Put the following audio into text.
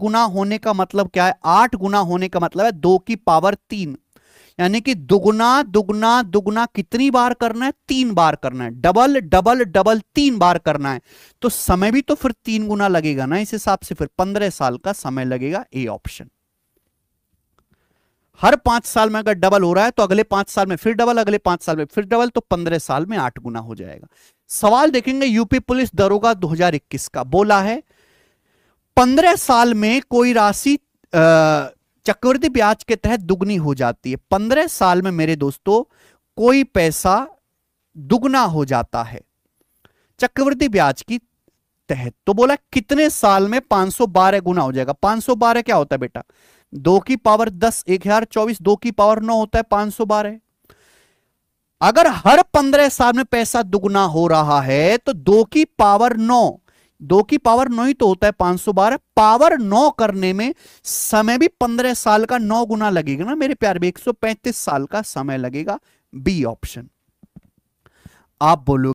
गुना होने का मतलब क्या है आठ गुना होने का मतलब है दो की पावर तीन यानी कि दुगुना दुगुना दुगुना कितनी बार करना है तीन बार करना है डबल डबल डबल तीन बार करना है तो समय भी तो फिर तीन गुना लगेगा ना इस हिसाब से फिर पंद्रह साल का समय लगेगा ए ऑप्शन हर पांच साल में अगर डबल हो रहा है तो अगले पांच साल में फिर डबल अगले पांच साल में फिर डबल तो पंद्रह साल में आठ गुना हो जाएगा सवाल देखेंगे यूपी पुलिस दरोगा 2021 का बोला है पंद्रह साल में कोई राशि चक्रवृद्धि ब्याज के तहत दुगनी हो जाती है पंद्रह साल में मेरे दोस्तों कोई पैसा दुगना हो जाता है चक्रवृद्धि ब्याज की तहत तो बोला कितने साल में 512 गुना हो जाएगा 512 क्या होता है बेटा दो की पावर दस एक हजार चौबीस दो की पावर नौ होता है पांच सौ बारह अगर हर पंद्रह साल में पैसा दुगना हो रहा है तो दो की पावर नौ दो की पावर नौ ही तो होता है पांच सौ बारह पावर नौ करने में समय भी पंद्रह साल का नौ गुना लगेगा ना मेरे प्यार में एक सौ पैंतीस साल का समय लगेगा बी ऑप्शन आप बोलो